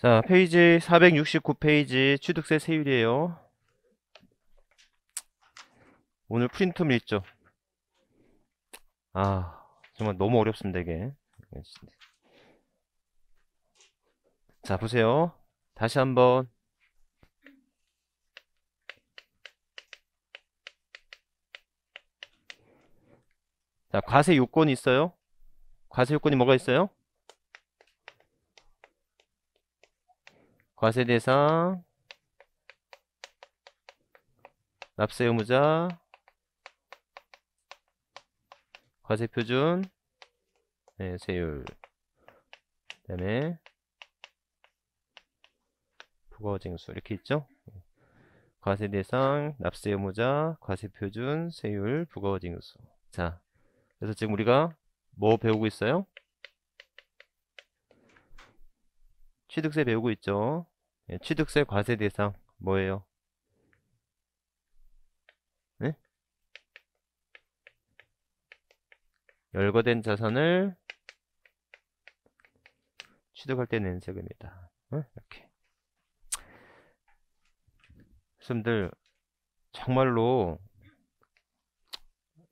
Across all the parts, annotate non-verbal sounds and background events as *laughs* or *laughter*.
자, 페이지 469페이지 취득세 세율이에요. 오늘 프린트 밀죠. 아, 정말 너무 어렵습니다, 이게. 자, 보세요. 다시 한번 자, 과세 요건이 있어요? 과세 요건이 뭐가 있어요? 과세대상 납세 의무자 과세표준 네, 세율 그 다음에 부가징수 이렇게 있죠 과세 대상, 납세 의무자, 과세 표준, 세율, 부가징수 자, 그래서 지금 우리가 뭐 배우고 있어요? 취득세 배우고 있죠 예, 취득세 과세 대상 뭐예요? 네? 열거된 자산을 취득할 때 낸 세금이다. 어? 이렇게. 여러분들 정말로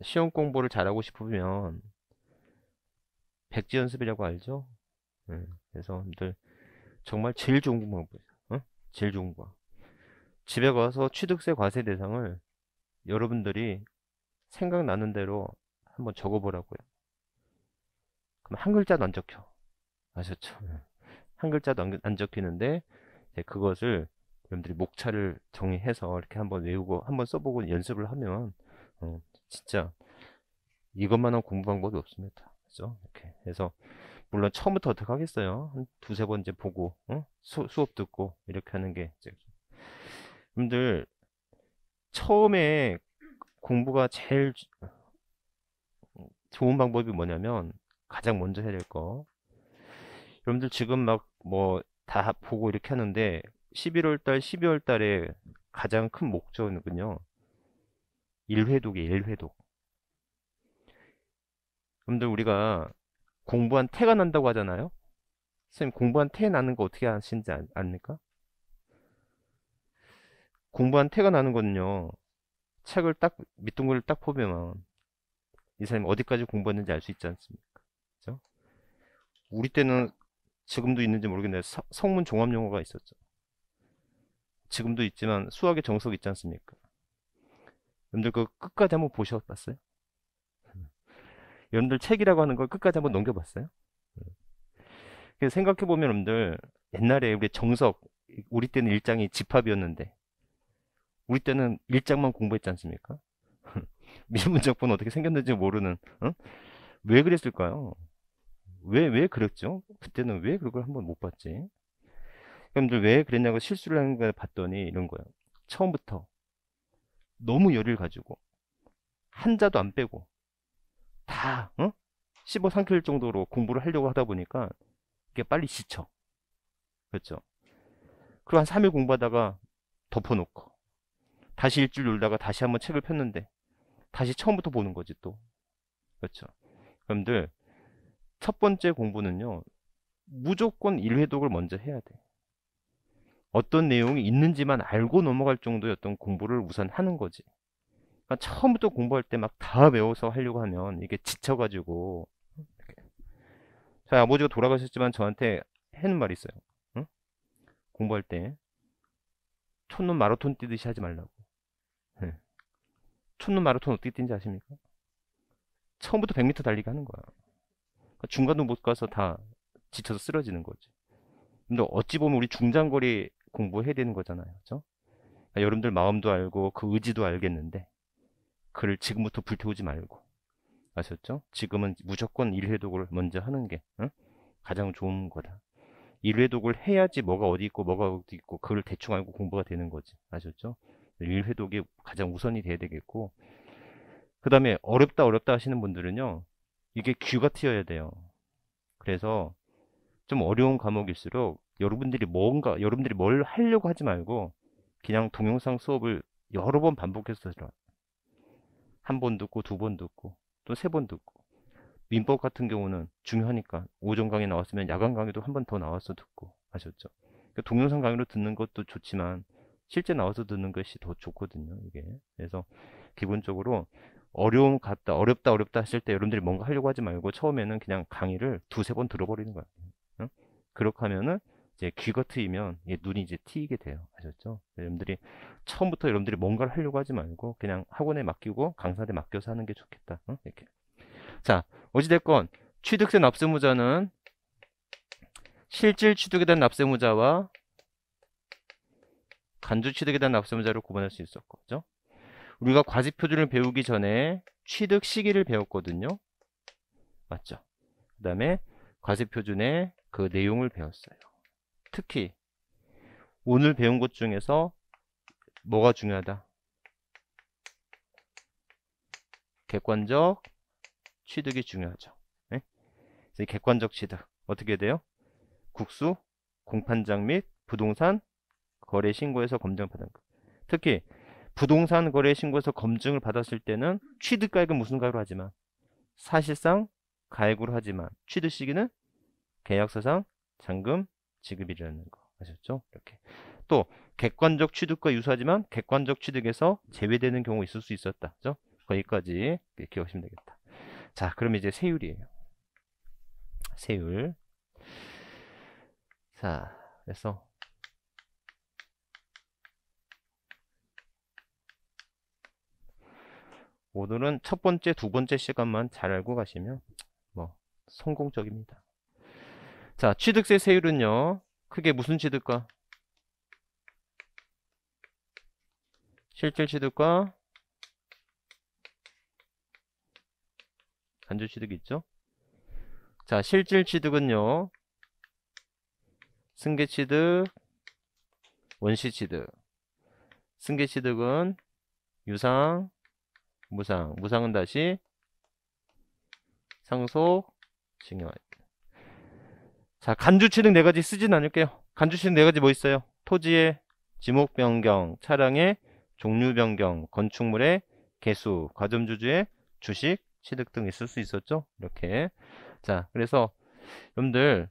시험 공부를 잘하고 싶으면 백지 연습이라고 알죠? 네. 그래서 여러분들 정말 제일 좋은 공부 제일 좋은 거야. 집에 가서 취득세 과세 대상을 여러분들이 생각나는 대로 한번 적어보라고요. 그럼 한 글자도 안 적혀. 아셨죠? 네. 한 글자도 안, 적히는데 그것을 여러분들이 목차를 정리해서 이렇게 한번 외우고 한번 써보고 연습을 하면 어, 진짜 이것만한 공부 방법이 없습니다. 그죠? 이렇게 해서 물론 처음부터 어떻게 하겠어요? 한 두세 번 이제 보고, 응? 어? 수, 수업 듣고, 이렇게 하는 게. 이제. 여러분들, 처음에 공부가 제일 좋은 방법이 뭐냐면, 가장 먼저 해야 될 거. 여러분들 지금 막 뭐 다 보고 이렇게 하는데, 11월 달, 12월 달에 가장 큰 목적은요, 1회독이에요, 1회독. 여러분들 우리가 공부한 태가 난다고 하잖아요. 선생님 공부한 태 나는 거 어떻게 아시는지 아, 압니까? 공부한 태가 나는 건요. 책을 딱 밑둥글을 딱 보면 이 사람이 어디까지 공부했는지 알 수 있지 않습니까? 그죠? 우리 때는 지금도 있는지 모르겠는데 서, 성문 종합 용어가 있었죠. 지금도 있지만 수학의 정석 있지 않습니까? 여러분들 그 끝까지 한번 보셔봤어요? 여러분들 책이라고 하는 걸 끝까지 한번 넘겨봤어요? 음. 그래서 생각해보면 여러분들 옛날에 우리 정석 우리 때는 일장이 집합이었는데 우리 때는 일장만 공부했지 않습니까? *laughs* 미문적분 어떻게 생겼는지 모르는 어? 왜 그랬을까요? 왜 왜 그랬죠? 그때는 왜 그걸 한번 못 봤지? 여러분들 왜 그랬냐고 실수를 하는걸 봤더니 이런 거예요. 처음부터 너무 열을 가지고 한자도 안 빼고 다 응? 씹어 삼킬 정도로 공부를 하려고 하다 보니까 이게 빨리 지쳐. 그렇죠? 그리고 한 3일 공부하다가 덮어놓고 다시 일주일 놀다가 다시 한번 책을 폈는데 다시 처음부터 보는 거지 또. 그렇죠? 여러분들 첫 번째 공부는요. 무조건 1회독을 먼저 해야 돼. 어떤 내용이 있는지만 알고 넘어갈 정도의 어떤 공부를 우선 하는 거지. 그러니까 처음부터 공부할 때 막 다 외워서 하려고 하면 이게 지쳐가지고 자 아버지가 돌아가셨지만 저한테 해는 말이 있어요. 응? 공부할 때 촌놈 마라톤 뛰듯이 하지 말라고. 예. 촌놈 마라톤 어떻게 뛰는지 아십니까? 처음부터 100m 달리기 하는 거야. 그러니까 중간도 못 가서 다 지쳐서 쓰러지는 거지. 근데 어찌 보면 우리 중장거리 공부해야 되는 거잖아요. 그죠? 그러니까 여러분들 마음도 알고 그 의지도 알겠는데 그를 지금부터 불태우지 말고 아셨죠? 지금은 무조건 일회독을 먼저 하는 게 어? 가장 좋은 거다. 일회독을 해야지 뭐가 어디 있고 뭐가 어디 있고 그걸 대충 알고 공부가 되는 거지. 아셨죠? 일회독이 가장 우선이 돼야 되겠고 그 다음에 어렵다 어렵다 하시는 분들은요 이게 귀가 트여야 돼요. 그래서 좀 어려운 과목일수록 여러분들이 뭔가 여러분들이 뭘 하려고 하지 말고 그냥 동영상 수업을 여러 번 반복해서 들어 한번듣고두번듣고또세번듣고 민법 같은 경우는 중요하니까 오전 강의 나왔으면 야간 강의도 한 번 더 나와서 듣고 아셨죠? 그러니까 동영상 강의로 듣는 것도 좋지만 실제 나와서 듣는 것이 더 좋거든요. 이게 그래서 기본적으로 어려움 같다 어렵다 어렵다 하실 때 여러분들이 뭔가 하려고 하지 말고 처음에는 그냥 강의를 두세 번 들어버리는 거예요. 응? 그렇게 하면은 이제 귀가 트이면 눈이 이제 트이게 돼요. 아셨죠? 여러분들이 처음부터 여러분들이 뭔가를 하려고 하지 말고 그냥 학원에 맡기고 강사한테 맡겨서 하는 게 좋겠다. 어? 이렇게. 자, 어찌됐건 취득세 납세무자는 실질 취득에 대한 납세무자와 간주 취득에 대한 납세무자를 구분할 수 있었고, 그죠? 우리가 과세표준을 배우기 전에 취득 시기를 배웠거든요. 맞죠? 그 다음에 과세표준의 그 내용을 배웠어요. 특히 오늘 배운 것 중에서 뭐가 중요하다? 객관적 취득이 중요하죠. 네? 객관적 취득 어떻게 돼요? 국수, 공판장 및 부동산 거래 신고에서 검증받은 것. 특히 부동산 거래 신고에서 검증을 받았을 때는 취득가액은 무슨 가액으로 하지만 사실상 가액으로 하지만 취득 시기는 계약서상 잔금 지급이라는 거 아셨죠? 이렇게 또 객관적 취득과 유사하지만 객관적 취득에서 제외되는 경우 있을 수 있었다. 그죠? 거기까지 기억하시면 되겠다. 자, 그럼 이제 세율이에요. 세율. 자, 그래서 오늘은 첫 번째, 두 번째 시간만 잘 알고 가시면 뭐 성공적입니다. 자, 취득세 세율은요. 크게 무슨 취득과? 실질 취득과 간주 취득이 있죠. 자, 실질 취득은요. 승계 취득, 원시 취득. 승계 취득은 유상, 무상. 무상은 다시 상속, 증여할 자, 간주치등 네 가지 쓰진 않을게요. 간주치등 네 가지 뭐 있어요? 토지의 지목 변경, 차량의 종류 변경, 건축물의 개수, 과점주주의 주식, 취득 등 있을 수 있었죠. 이렇게. 자, 그래서 여러분들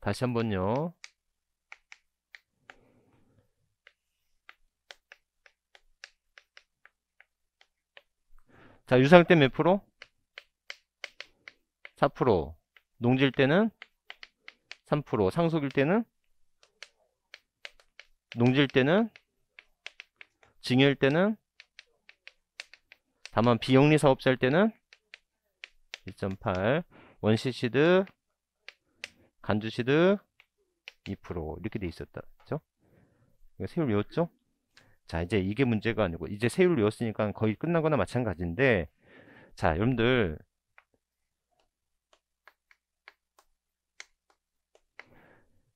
다시 한번요. 자, 유상 때 몇 프로? 4%. 농질 때는 3%. 상속일 때는? 농질 때는? 증여일 때는? 다만 비영리 사업자일 때는? 1.8. 원시시드, 간주시드 2% 이렇게 돼 있었다. 그죠? 세율 외웠죠? 자, 이제 이게 문제가 아니고 이제 세율 을 외웠으니까 거의 끝난 거나 마찬가지인데 자, 여러분들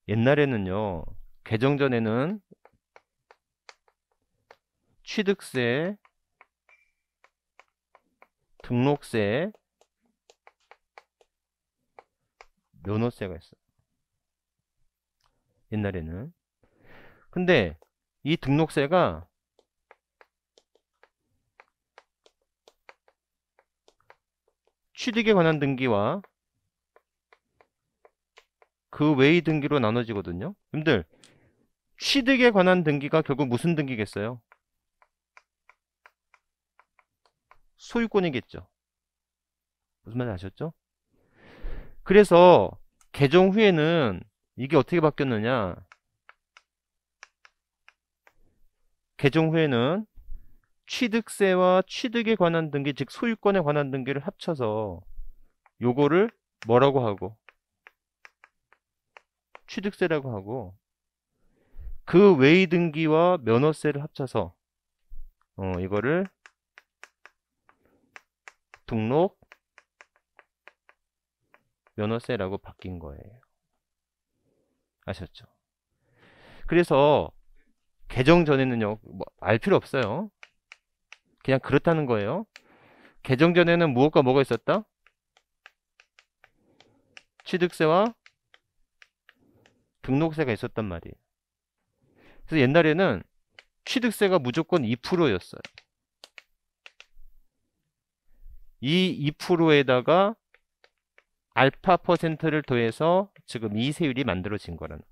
옛날에는요. 개정 전에는 취득세, 등록세, 면허세가 있어. 옛날에는. 근데 이 등록세가 취득에 관한 등기와 그 외의 등기로 나눠지거든요. 여러분들 취득에 관한 등기가 결국 무슨 등기겠어요? 소유권이겠죠. 무슨 말인지 아셨죠? 그래서 개정 후에는 이게 어떻게 바뀌었느냐 개정 후에는 취득세와 취득에 관한 등기 즉 소유권에 관한 등기를 합쳐서 요거를 뭐라고 하고 취득세라고 하고 그 외의 등기와 면허세를 합쳐서 어, 이거를 등록 면허세라고 바뀐 거예요. 아셨죠? 그래서 개정 전에는요 뭐 알 필요 없어요 그냥 그렇다는 거예요 개정 전에는 무엇과 뭐가 있었다? 취득세와 등록세가 있었단 말이에요 그래서 옛날에는 취득세가 무조건 2%였어요 이 2%에다가 알파 퍼센트를 더해서 지금 이 세율이 만들어진 거라는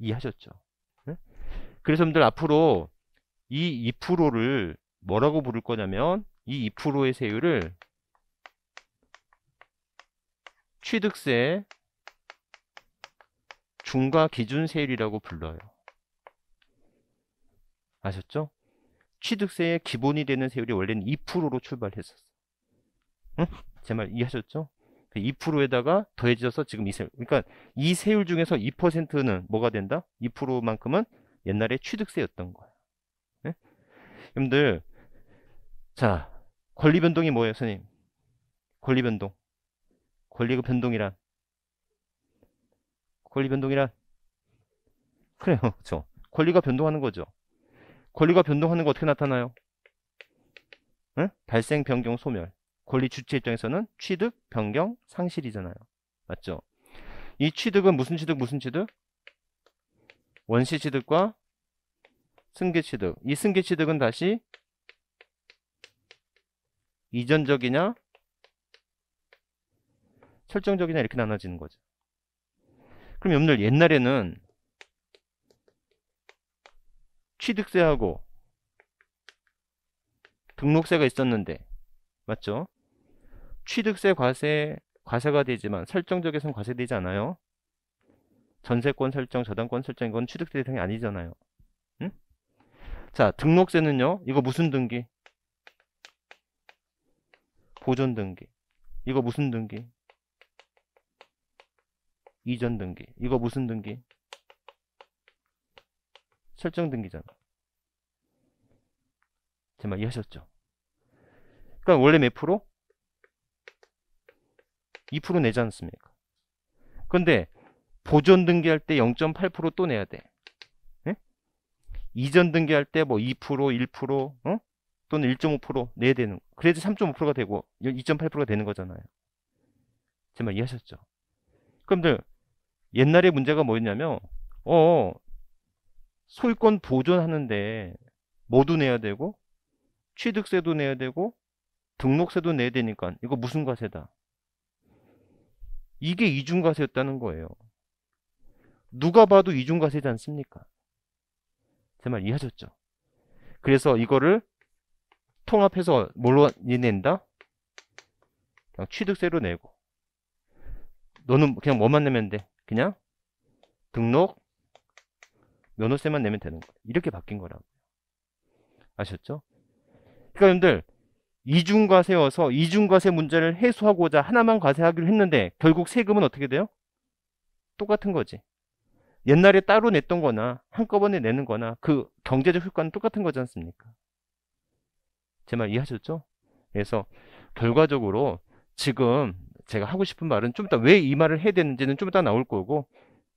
이해하셨죠? 네? 그래서 여러분들 앞으로 이 2%를 뭐라고 부를 거냐면 이 2%의 세율을 취득세 중과 기준 세율이라고 불러요. 아셨죠? 취득세의 기본이 되는 세율이 원래는 2%로 출발했었어. 요 응? 제 말 이해하셨죠? 2%에다가 그 더해져서 지금 이 세율. 그러니까 이 세율 중에서 2%는 뭐가 된다? 2%만큼은 옛날에 취득세였던 거야. 네? 여러분들, 자, 권리 변동이 뭐예요, 선생님? 권리 변동. 권리가 변동이란? 권리 변동이란? 그래요, *laughs* 그렇죠. 권리가 변동하는 거죠. 권리가 변동하는 거 어떻게 나타나요? 응? 발생, 변경, 소멸. 권리 주체 입장에서는 취득, 변경, 상실이잖아요. 맞죠? 이 취득은 무슨 취득, 무슨 취득? 원시 취득과 승계 취득. 이 승계 취득은 다시 이전적이냐 설정적이냐 이렇게 나눠지는 거죠. 그럼 여러분들 옛날에는 취득세하고 등록세가 있었는데 맞죠? 취득세 과세 과세가 되지만 설정적에선 과세되지 않아요. 전세권 설정, 저당권 설정 이건 취득세 대상이 아니잖아요. 자, 등록세는요. 이거 무슨 등기? 보존 등기. 이거 무슨 등기? 이전 등기. 이거 무슨 등기? 설정 등기잖아. 제 말 이해하셨죠? 그러 그러니까 원래 몇 프로? 2% 내지 않습니까? 근데보전 등기할 때 0.8%또 내야 돼. 예? 이전 등기할 때 뭐 2%, 1%, 어? 또는 1.5% 내야 되는 거. 그래야지 3.5%가 되고 2.8%가 되는 거잖아요. 제말 이해하셨죠? 그럼들 옛날에 문제가 뭐였냐면 어 소유권 보존하는데 모두 내야 되고 취득세도 내야 되고 등록세도 내야 되니까 이거 무슨 과세다 이게 이중과세였다는 거예요. 누가 봐도 이중과세지 않습니까? 제 말 이해하셨죠? 그래서 이거를 통합해서 뭘로 내 낸다? 그냥 취득세로 내고 너는 그냥 뭐만 내면 돼? 그냥 등록 면허세만 내면 되는 거예요. 이렇게 바뀐 거라고 아셨죠? 그러니까 여러분들 이중과세여서 이중과세 문제를 해소하고자 하나만 과세하기로 했는데 결국 세금은 어떻게 돼요? 똑같은 거지. 옛날에 따로 냈던 거나 한꺼번에 내는 거나 그 경제적 효과는 똑같은 거지 않습니까? 제 말 이해하셨죠? 그래서 결과적으로 지금 제가 하고 싶은 말은 좀 이따 왜이 말을 해야 되는지는 좀 이따 나올 거고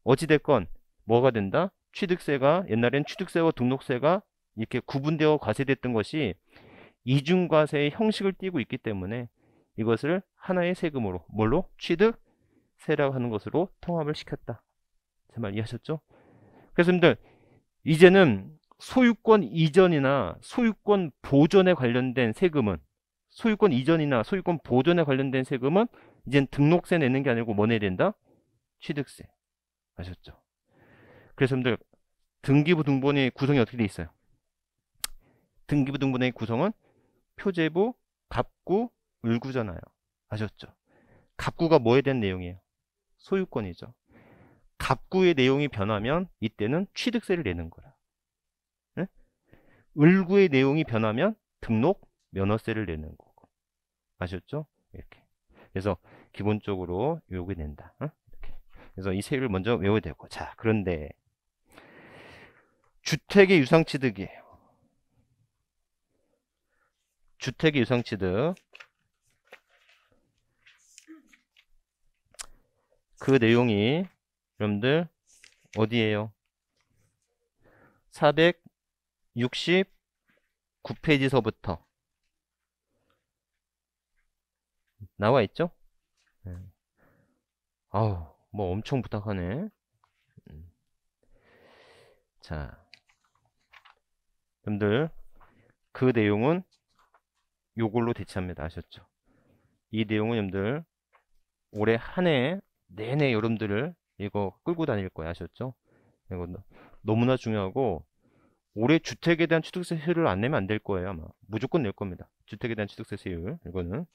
어찌됐건 뭐가 된다? 취득세가 옛날엔 취득세와 등록세가 이렇게 구분되어 과세됐던 것이 이중과세의 형식을 띄고 있기 때문에 이것을 하나의 세금으로 뭘로 취득세라고 하는 것으로 통합을 시켰다. 제말 이해하셨죠? 그래서 여러분들 이제는 소유권 이전이나 소유권 보존에 관련된 세금은 소유권 이전이나 소유권 보존에 관련된 세금은 이젠 등록세 내는 게 아니고 뭐 내야 된다? 취득세. 아셨죠? 그래서 여러분들 등기부 등본의 구성이 어떻게 돼 있어요? 등기부 등본의 구성은 표제부 갑구 을구잖아요. 아셨죠? 갑구가 뭐에 대한 내용이에요? 소유권이죠. 갑구의 내용이 변하면 이때는 취득세를 내는 거라. 네? 을구의 내용이 변하면 등록 면허세를 내는 거고. 아셨죠? 이렇게. 그래서 기본적으로 요게 낸다 어? 이렇게. 그래서 이 세율을 먼저 외워야 되고. 자, 그런데 주택의 유상취득이에요. 주택의 유상취득 그 내용이 여러분들 어디에요? 469페이지서부터 나와 있죠? 네. 아우 뭐 엄청 부탁하네 음. 자 여러분들 그 내용은 요걸로 대체합니다. 아셨죠? 이 내용은 여러분들 올해 한해 내내 여러분들을 이거 끌고 다닐 거예요. 아셨죠? 이거 너무나 중요하고 올해 주택에 대한 취득세 세율을 안 내면 안 될 거예요. 아마 무조건 낼 겁니다. 주택에 대한 취득세 세율 이거는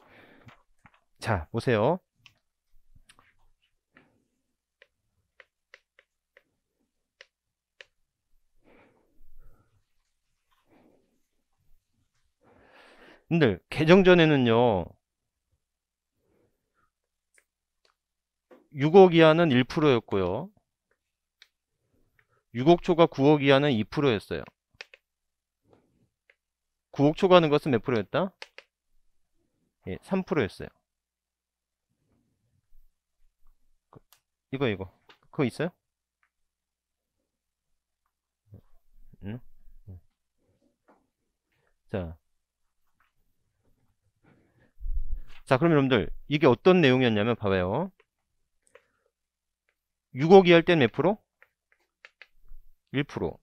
자 보세요. 근데 개정 전에는요. 6억 이하는 1%였고요. 6억 초과 9억 이하는 2%였어요. 9억 초과하는 것은 몇 프로였다? 예, 3%였어요. 이거 이거 그거 있어요? 응? 자자 그럼 여러분들 이게 어떤 내용이었냐면 봐봐요 6억 이할 때는 몇 프로? 1%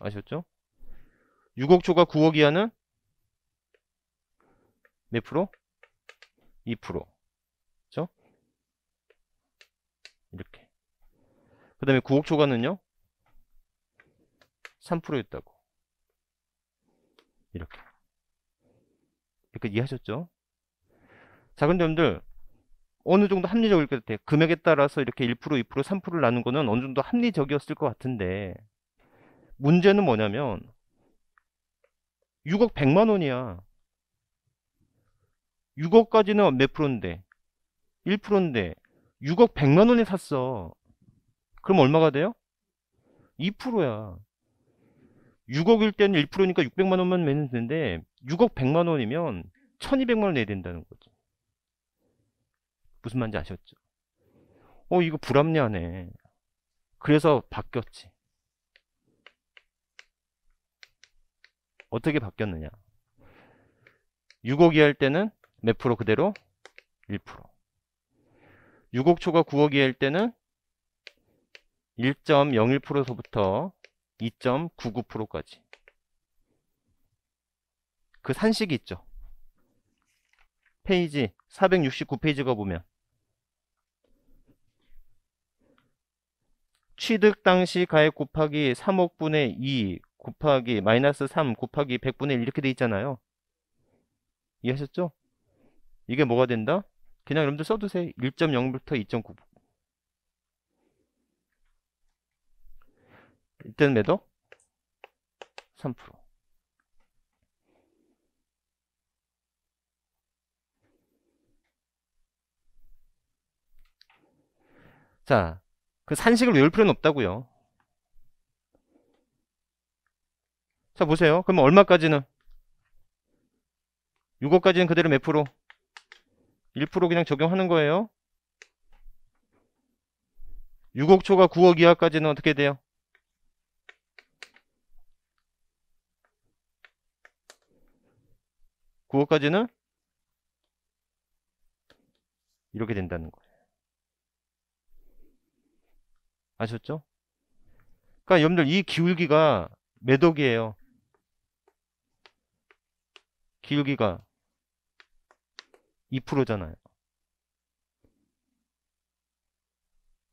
아셨죠? 6억 초과 9억 이하는 몇 프로? 2% 그죠? 이렇게 그 다음에 9억 초과는요? 3%였다고 이렇게 여렇게 이해하셨죠? 작은 점들 어느 정도 합리적일 것 같아요. 금액에 따라서 이렇게 1%, 2%, 3%를 나눈 거는 어느 정도 합리적이었을 것 같은데 문제는 뭐냐면 6억 100만 원이야. 6억까지는 몇 프로인데 1%인데 6억 100만 원에 샀어. 그럼 얼마가 돼요? 2%야. 6억일 때는 1%니까 600만 원만 내면 되는데 6억 100만 원이면 1200만 원 내야 된다는 거죠. 무슨 말인지 아셨죠? 어 이거 불합리하네. 그래서 바뀌었지. 어떻게 바뀌었느냐? 6억 이할 때는 몇 프로 그대로? 1%. 6억 초과 9억 이할 때는 1.01%서부터 2.99%까지 그 산식이 있죠 페이지 469페이지가 보면 취득 당시 가액 곱하기 3억분의 2 곱하기 마이너스 3 곱하기 100분의 1 이렇게 돼 있잖아요 이해하셨죠? 이게 뭐가 된다? 그냥 여러분들 써두세요 1.0부터 2.9 이때는 매도 3% 자, 그 산식을 외울 필요는 없다고요. 자, 보세요. 그럼 얼마까지는? 6억까지는 그대로 몇 프로? 1% 그냥 적용하는 거예요. 6억 초가 9억 이하까지는 어떻게 돼요? 9호까지는 이렇게 된다는 거예요. 아셨죠? 그러니까 여러분들 이 기울기가 매독이에요. 기울기가 2%잖아요.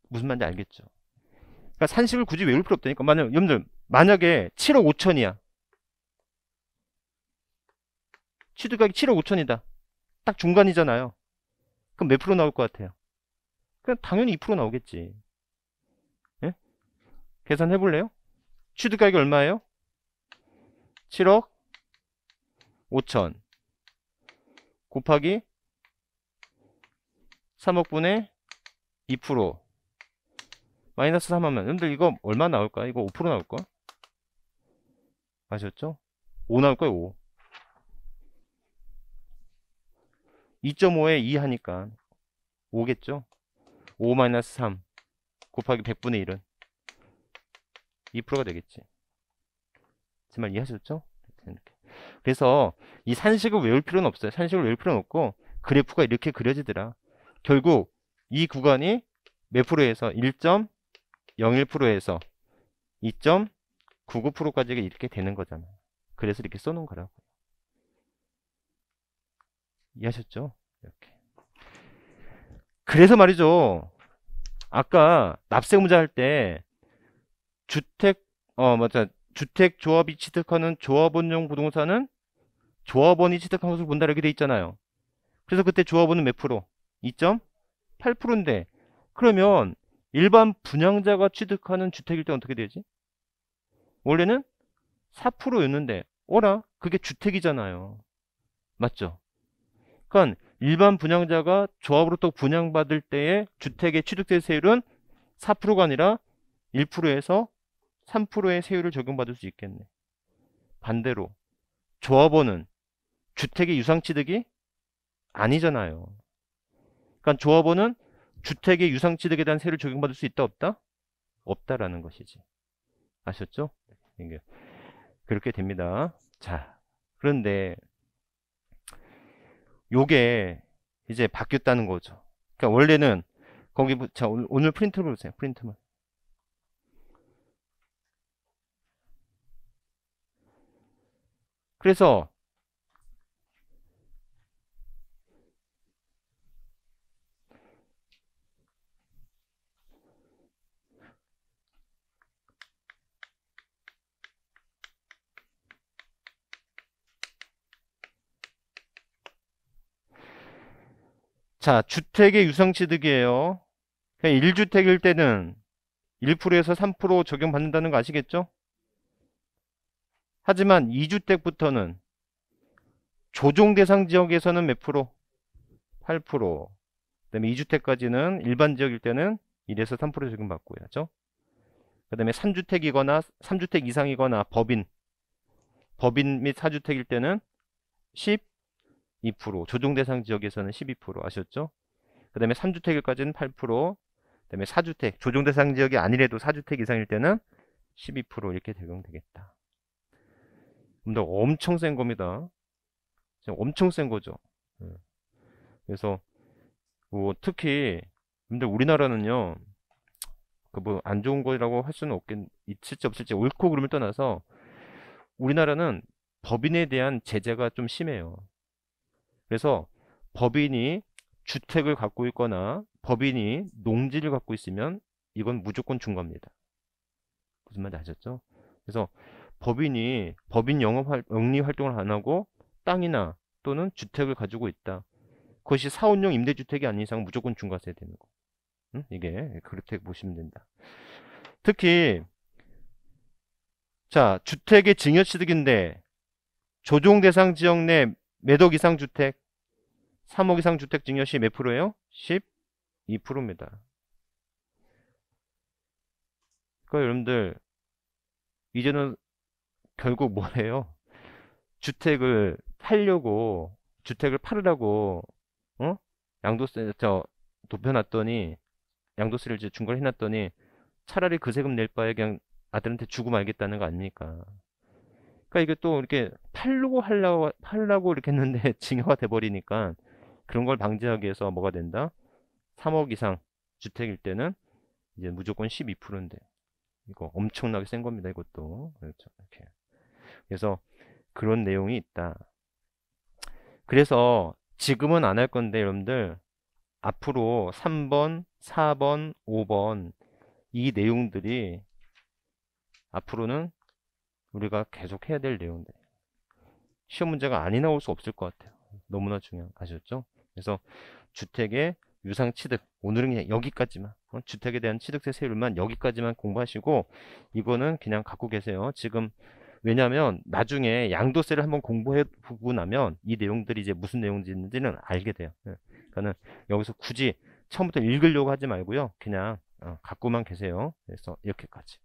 무슨 말인지 알겠죠? 그러니까 산식을 굳이 외울 필요 없다니까. 만약 여러분들 만약에 7억 5천이야. 취득 가격 7억 5천이다. 딱 중간이잖아요. 그럼 몇 프로 나올 것 같아요? 그냥 당연히 2% 나오겠지. 예? 계산해 볼래요? 취득 가격이 얼마예요? 7억 5천 곱하기 3억분의 2% 마이너스 3하면 여러분들 이거 얼마 나올까? 이거 5% 나올까? 아셨죠? 5 나올 거예요 5 2.5에 2 하니까 5겠죠? 5-3 곱하기 100분의 1은 2%가 되겠지. 제말 이해하셨죠? 이렇게. 그래서 이 산식을 외울 필요는 없어요. 산식을 외울 필요는 없고 그래프가 이렇게 그려지더라. 결국 이 구간이 몇 프로에서 1.01%에서 2 9 9까지 이렇게 되는 거잖아. 요 그래서 이렇게 써놓은 거라고. 이해하셨죠? 이렇게. 그래서 말이죠. 아까 납세의무자 할 때 주택 어 맞아 주택 조합이 취득하는 조합원용 부동산은 조합원이 취득한 것을 본다 이렇게 돼 있잖아요. 그래서 그때 조합원은 몇 프로? 2.8%인데 그러면 일반 분양자가 취득하는 주택일 때 어떻게 되지? 원래는 4%였는데 어라 그게 주택이잖아요. 맞죠? 그러니까 일반 분양자가 조합으로또 분양받을 때의 주택의 취득세 세율은 4%가 아니라 1%에서 3%의 세율을 적용받을 수 있겠네. 반대로 조합원은 주택의 유상취득이 아니잖아요. 그러니까 조합원은 주택의 유상취득에 대한 세율을 적용받을 수 있다 없다? 없다라는 것이지. 아셨죠? 예. 그렇게 됩니다. 자, 그런데 요게 이제 바뀌었다는 거죠. 그러니까 원래는 거기 자 오늘, 오늘 프린트를 보세요. 프린트만. 그래서 자, 주택의 유상취득이에요. 그냥 1주택일 때는 1%에서 3% 적용받는다는 거 아시겠죠? 하지만 2주택부터는 조정 대상 지역에서는 몇 프로? 8%. 그다음에 2주택까지는 일반 지역일 때는 1에서 3% 적용받고요. 그렇죠? 그다음에 3주택이거나 3주택 이상이거나 법인 법인 및 4주택일 때는 10 2%, 조정 대상 지역에서는 12% 아셨죠? 그 다음에 3주택일까지는 8%, 그 다음에 4주택, 조정 대상 지역이 아니래도 4주택 이상일 때는 12% 이렇게 적용되겠다. 근데 엄청 센 겁니다. 엄청 센 거죠. 예. 그래서 뭐 특히 근데 우리나라는요 그 뭐 안 좋은 거라고 할 수는 없겠 있을지 없을지 옳고 그름을 떠나서 우리나라는 법인에 대한 제재가 좀 심해요. 그래서 법인이 주택을 갖고 있거나 법인이 농지를 갖고 있으면 이건 무조건 중과입니다. 무슨 말인지 아셨죠? 그래서 법인이 법인 영업 영리 활동을 안 하고 땅이나 또는 주택을 가지고 있다. 그것이 사원용 임대주택이 아닌 이상 무조건 중과세 되는 거. 응? 이게 그렇게 보시면 된다. 특히 자 주택의 증여취득인데 조정 대상 지역 내 매도 이상 주택 3억 이상 주택 증여 시 몇 프로예요? 12%입니다. 그러니까 여러분들 이제는 결국 뭐예요? 주택을 팔려고 주택을 팔으라고 어? 양도세 저 높여놨더니 양도세를 이제 중과를 해놨더니 차라리 그 세금 낼 바에 그냥 아들한테 주고 말겠다는 거 아닙니까? 그러니까 이게 또 이렇게 팔려고 하려고, 팔려고 이렇게 했는데 *laughs* 증여가 돼버리니까 그런 걸 방지하기 위해서 뭐가 된다? 3억 이상 주택일 때는 이제 무조건 12%인데 이거 엄청나게 센 겁니다. 이것도 그렇죠. 이렇게 그래서 그런 내용이 있다. 그래서 지금은 안 할 건데 여러분들 앞으로 3번, 4번, 5번 이 내용들이 앞으로는 우리가 계속 해야 될 내용들 시험 문제가 아니 나올 수 없을 것 같아요 너무나 중요한 아셨죠 그래서 주택의 유상 취득 오늘은 그냥 여기까지만 어, 주택에 대한 취득세 세율만 여기까지만 공부하시고 이거는 그냥 갖고 계세요 지금 왜냐하면 나중에 양도세를 한번 공부해 보고 나면 이 내용들이 이제 무슨 내용인지는 알게 돼요 예. 그러니까는 여기서 굳이 처음부터 읽으려고 하지 말고요 그냥 어, 갖고만 계세요 그래서 이렇게까지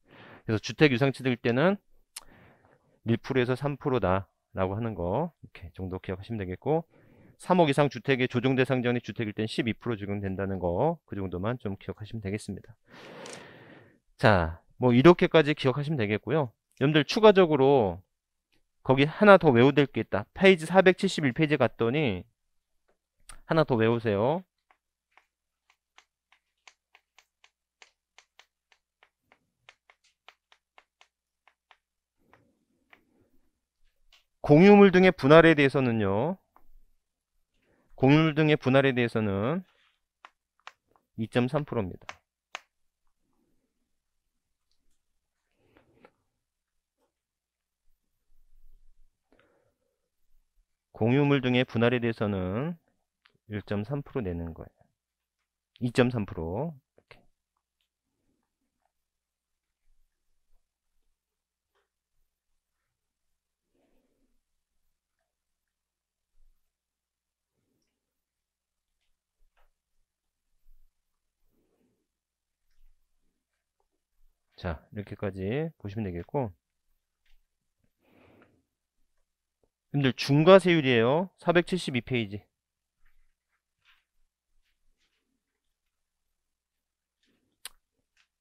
그래서 주택 유상취득일 때는 1%에서 3%다라고 하는 거 이렇게 정도 기억하시면 되겠고 3억 이상 주택의 조정 대상 전의 주택일 땐 12% 지금 된다는거 그 정도만 좀 기억하시면 되겠습니다. 자, 뭐 이렇게까지 기억하시면 되겠고요. 여러분들 추가적으로 거기 하나 더외워될게 있다. 페이지 471페이지 갔더니 하나 더 외우세요. 공유물 등의 분할에 대해서는요. 공유물 등의 분할에 대해서는 2.3%입니다. 공유물 등의 분할에 대해서는 1.3% 내는 거예요. 2.3%자 이렇게까지 보시면 되겠고 여러분들 중과세율이에요 472페이지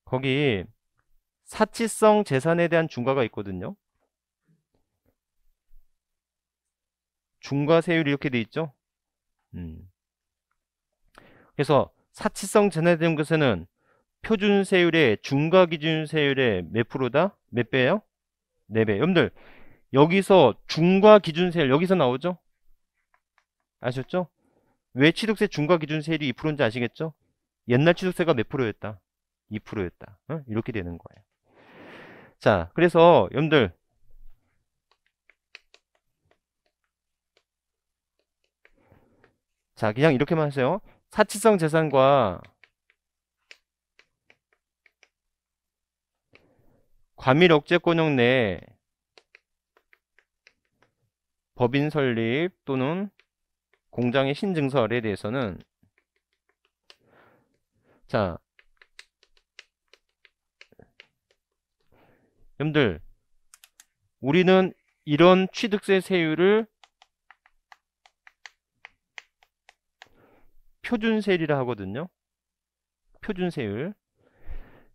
거기 사치성 재산에 대한 중과가 있거든요 중과세율이 이렇게 돼 있죠 음. 그래서 사치성 재산에 대한 것에는 표준 세율의 중과 기준 세율의 몇 프로다? 몇 배예요? 4배. 여러분들 여기서 중과 기준 세율 여기서 나오죠? 아셨죠? 왜 취득세 중과 기준 세율이 2%인지 아시겠죠? 옛날 취득세가 몇 프로였다? 2%였다. 어? 이렇게 되는 거예요. 자, 그래서 여러분들 자, 그냥 이렇게만 하세요. 사치성 재산과 과밀 억제권역 내 법인 설립 또는 공장의 신증설에 대해서는 자 여러분들 우리는 이런 취득세 세율을 표준세율이라 하거든요. 표준세율.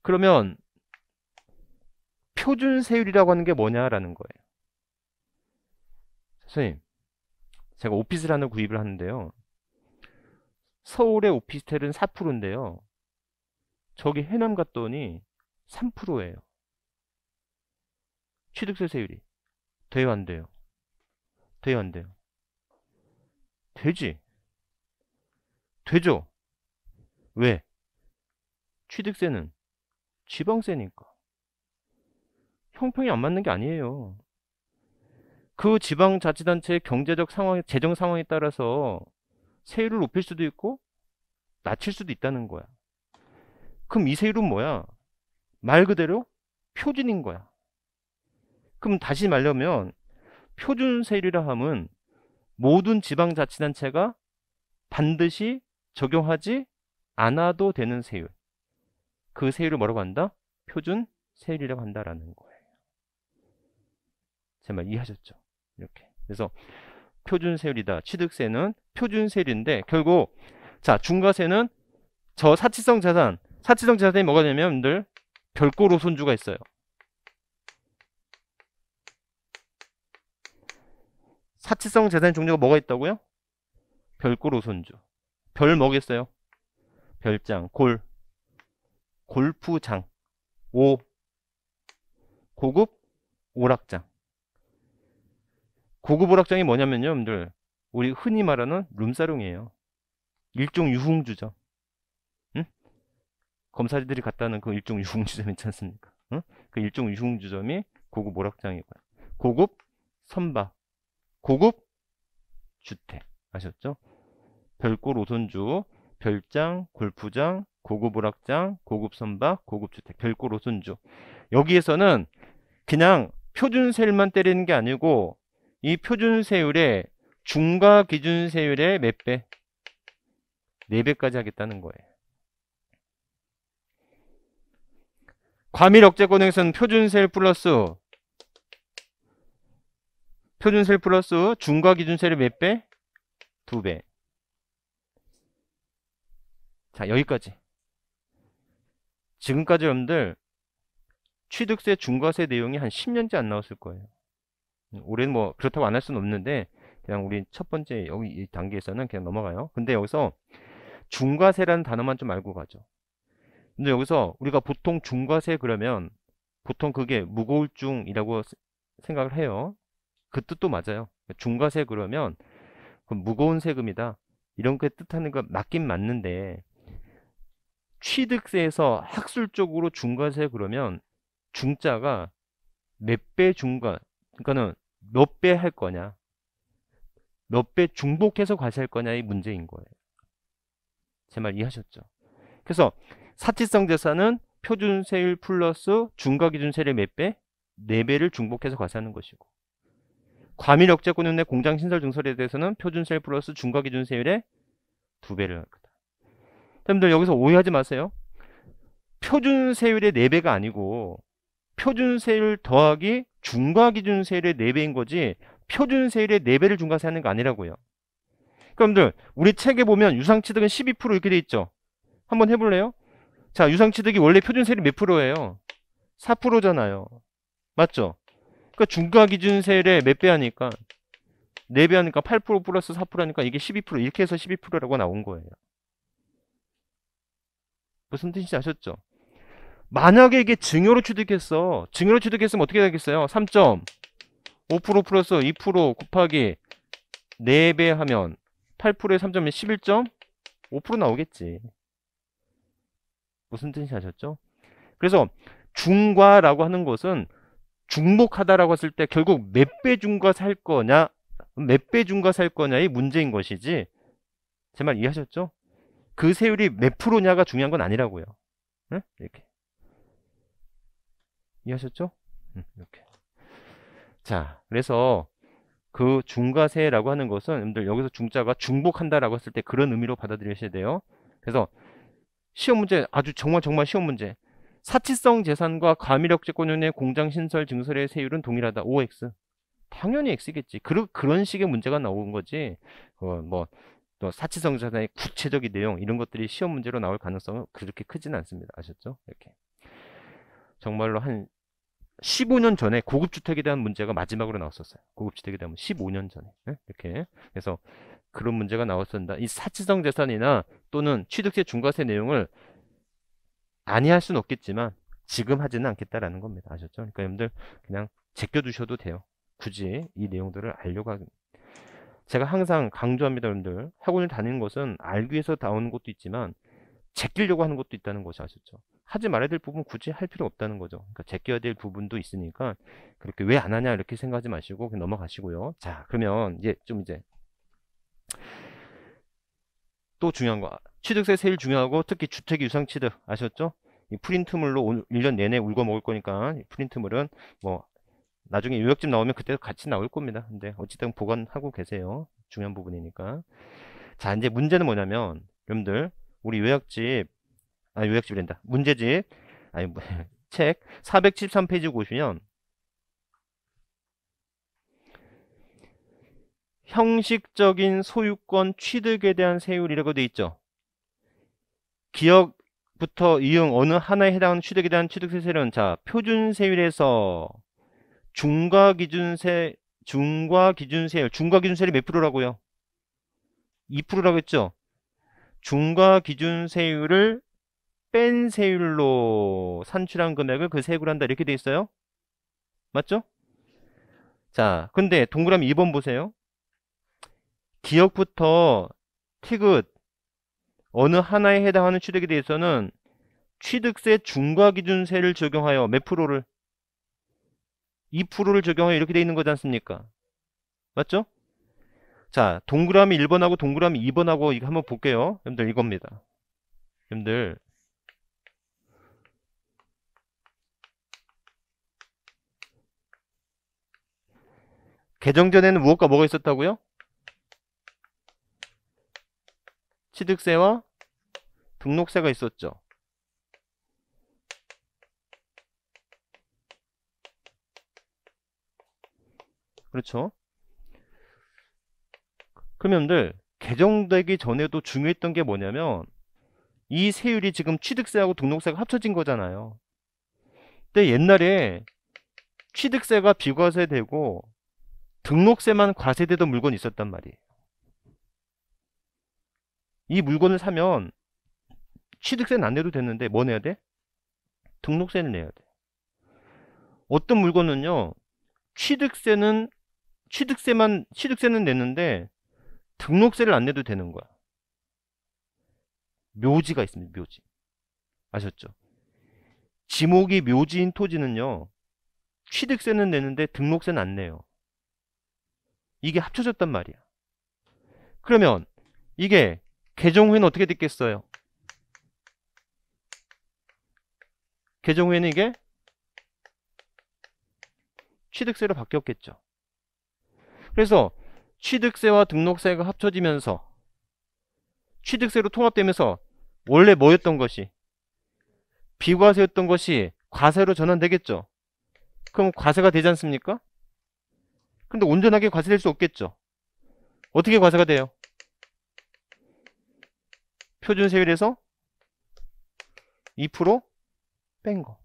그러면 표준 세율이라고 하는 게 뭐냐라는 거예요. 선생님, 제가 오피스를 하나 구입을 하는데요. 서울의 오피스텔은 4%인데요. 저기 해남 갔더니 3%예요. 취득세 세율이. 돼요, 안 돼요? 돼요, 안 돼요? 되지. 되죠. 왜? 취득세는 지방세니까. 형평이 안 맞는 게 아니에요. 그 지방자치단체의 경제적 상황, 재정 상황에 따라서 세율을 높일 수도 있고 낮출 수도 있다는 거야. 그럼 이 세율은 뭐야? 말 그대로 표준인 거야. 그럼 다시 말려면 표준 세율이라 함은 모든 지방자치단체가 반드시 적용하지 않아도 되는 세율. 그 세율을 뭐라고 한다? 표준 세율이라고 한다라는 거야 제말 이해하셨죠? 이렇게. 그래서 표준세율이다. 취득세는 표준세율인데 결국 자 중과세는 저 사치성 자산 사치성 자산이 뭐가 되냐면 여러분들 별도로 손주가 있어요. 사치성 재산 종류가 뭐가 있다고요? 별고로 손주. 별 뭐겠어요? 별장, 골, 골프장, 오, 고급 오락장. 고급 오락장이 뭐냐면요, 여러분들. 우리 흔히 말하는 룸사롱이에요. 일종 유흥주죠. 응? 검사들이 갔다는 그 일종 유흥주점 있지 않습니까? 응? 그 일종 유흥주점이 고급 오락장이고요. 고급 선박, 고급 주택. 아셨죠? 별골 오선주, 별장, 골프장, 고급 오락장, 고급 선박, 고급 주택, 별골 오선주. 여기에서는 그냥 표준세율만 때리는 게 아니고 이 표준세율의 중과 기준세율의 몇 배? 4배까지 하겠다는 거예요. 과밀 억제권에서는 표준세율 플러스 표준세율 플러스 중과 기준세율의 몇 배? 2배. 자 여기까지. 지금까지 여러분들 취득세 중과세 내용이 한 10년째 안 나왔을 거예요. 올해는 뭐 그렇다고 안 할 수는 없는데 그냥 우리 첫 번째 여기 이 단계에서는 그냥 넘어가요. 근데 여기서 중과세라는 단어만 좀 알고 가죠. 근데 여기서 우리가 보통 중과세 그러면 보통 그게 무고울증이라고 생각을 해요. 그 뜻도 맞아요. 중과세 그러면 무거운 세금이다. 이런 게 뜻하는 거 맞긴 맞는데 취득세에서 학술적으로 중과세 그러면 중자가 몇 배 중과 그러니까는 몇배할 거냐, 몇 배 중복해서 과세할 거냐의 문제인 거예요. 제 말 이해하셨죠? 그래서 사치성 재산은 표준세율 플러스 중과기준세율의 몇 배? 4배를 중복해서 과세하는 것이고 과밀억제권은 내 공장 신설 증설에 대해서는 표준세율 플러스 중과기준세율의 2배를 할 거다. 여러분들 여기서 오해하지 마세요. 표준세율의 4배가 아니고 표준세율 더하기 중과 기준세율의 4배인 거지 표준세율의 4배를 중과세하는 거 아니라고요. 그럼들 그러니까 우리 책에 보면 유상취득은 12% 이렇게 돼 있죠. 한번 해볼래요? 자 유상취득이 원래 표준세율이 몇 프로예요? 4%잖아요. 맞죠? 그러니까 중과기준세율의 몇 배 하니까 4배 하니까 8% 플러스 4% 하니까 이게 12% 이렇게 해서 12%라고 나온 거예요. 무슨 뜻인지 아셨죠? 만약에 이게 증여로 취득했어. 증여로 취득했으면 어떻게 되겠어요? 3.5% 플러스 2% 곱하기 4배 하면 8%에 3 1 1 5% 나오겠지. 무슨 뜻인지 아셨죠? 그래서 중과라고 하는 것은 중복하다라고 했을 때 결국 몇 배 중과 살 거냐 몇 배 중과 살 거냐의 문제인 것이지 제 말 이해하셨죠? 그 세율이 몇 프로냐가 중요한 건 아니라고요. 응? 이렇게. 이해하셨죠? 음. 음, 이렇게. 자, 그래서 그 중과세라고 하는 것은 여러분들 여기서 중자가 중복한다라고 했을 때 그런 의미로 받아들이셔야 돼요. 그래서 시험 문제 아주 정말 정말 시험 문제. 사치성 재산과 과밀역제권연의 공장 신설 증설의 세율은 동일하다. OX. 당연히 X겠지. 그러, 그런 식의 문제가 나온 거지. 어, 뭐, 또 사치성 재산의 구체적인 내용, 이런 것들이 시험 문제로 나올 가능성은 그렇게 크진 않습니다. 아셨죠? 이렇게. 정말로 한 15년 전에 고급주택에 대한 문제가 마지막으로 나왔었어요. 고급주택에 대한 15년 전에 네? 이렇게 그래서 그런 문제가 나왔었다. 이 사치성 재산이나 또는 취득세 중과세 내용을 아니할 수는 없겠지만 지금 하지는 않겠다라는 겁니다. 아셨죠? 그러니까 여러분들 그냥 제껴두셔도 돼요. 굳이 이 내용들을 알려고 하긴. 제가 항상 강조합니다, 여러분들. 학원을 다니는 것은 알기 위해서 다오는 것도 있지만 제끼려고 하는 것도 있다는 것이 아셨죠? 하지 말아야 될 부분 굳이 할 필요 없다는 거죠. 그러니까 제껴야 될 부분도 있으니까 그렇게 왜 안 하냐 이렇게 생각하지 마시고 그냥 넘어가시고요. 자, 그러면 이제 좀 이제 또 중요한 거 취득세 세일 중요하고 특히 주택 유상 취득 아셨죠? 이 프린트물로 1년 내내 울고 먹을 거니까 프린트물은 뭐 나중에 요약집 나오면 그때도 같이 나올 겁니다. 근데 어쨌든 보관하고 계세요. 중요한 부분이니까. 자, 이제 문제는 뭐냐면 여러분들 우리 요약집 아, 요약집이된다 문제집. 아니, 뭐, *laughs* 책 473페이지 보시면 형식적인 소유권 취득에 대한 세율이라고 돼 있죠. 기업부터 이응 어느 하나에 해당하는 취득에 대한 취득세 세율은 자, 표준 세율에서 중과 기준세 중과 기준세율, 중과 기준세율이 몇 프로라고요? 2%라고 했죠. 중과 기준세율을 뺀 세율로 산출한 금액을 그 세액으로 한다 이렇게 돼 있어요. 맞죠? 자, 근데 동그라미 2번 보세요. 기억부터 티귿 어느 하나에 해당하는 취득에 대해서는 취득세 중과 기준세를 적용하여 몇 프로를 2%를 적용하여 이렇게 돼 있는 거지 않습니까? 맞죠? 자, 동그라미 1번하고 동그라미 2번하고 이거 한번 볼게요. 여러분들 이겁니다. 여러분들 개정 전에는 무엇과 뭐가 있었다고요? 취득세와 등록세가 있었죠. 그렇죠. 그러면들 개정되기 전에도 중요했던 게 뭐냐면 이 세율이 지금 취득세하고 등록세가 합쳐진 거잖아요. 근데 옛날에 취득세가 비과세되고 등록세만 과세되던 물건이 있었단 말이에요. 이 물건을 사면 취득세는 안 내도 되는데 뭐 내야 돼? 등록세를 내야 돼. 어떤 물건은요. 취득세는 취득세만 취득세는 내는데 등록세를 안 내도 되는 거야. 묘지가 있습니다. 묘지. 아셨죠? 지목이 묘지인 토지는요. 취득세는 내는데 등록세는 안 내요. 이게 합쳐졌단 말이야. 그러면 이게 개정 후에는 어떻게 됐겠어요? 개정 후에는 이게 취득세로 바뀌었겠죠. 그래서 취득세와 등록세가 합쳐지면서 취득세로 통합되면서 원래 뭐였던 것이 비과세였던 것이 과세로 전환되겠죠. 그럼 과세가 되지 않습니까? 근데 온전하게 과세될 수 없겠죠. 어떻게 과세가 돼요? 표준 세율에서 2%뺀 거.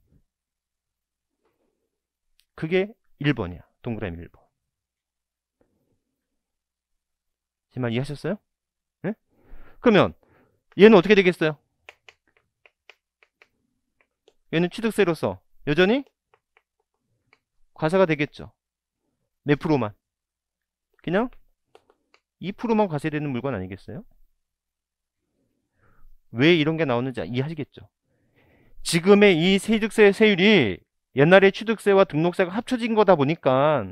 그게 1번이야. 동그라미 1번. 제 말 이해하셨어요? 네? 그러면 얘는 어떻게 되겠어요? 얘는 취득세로서 여전히 과세가 되겠죠. 몇 네 프로만? 그냥 2%만 과세되는 물건 아니겠어요? 왜 이런 게 나오는지 이해하시겠죠? 지금의 이 세득세 세율이 옛날에 취득세와 등록세가 합쳐진 거다 보니까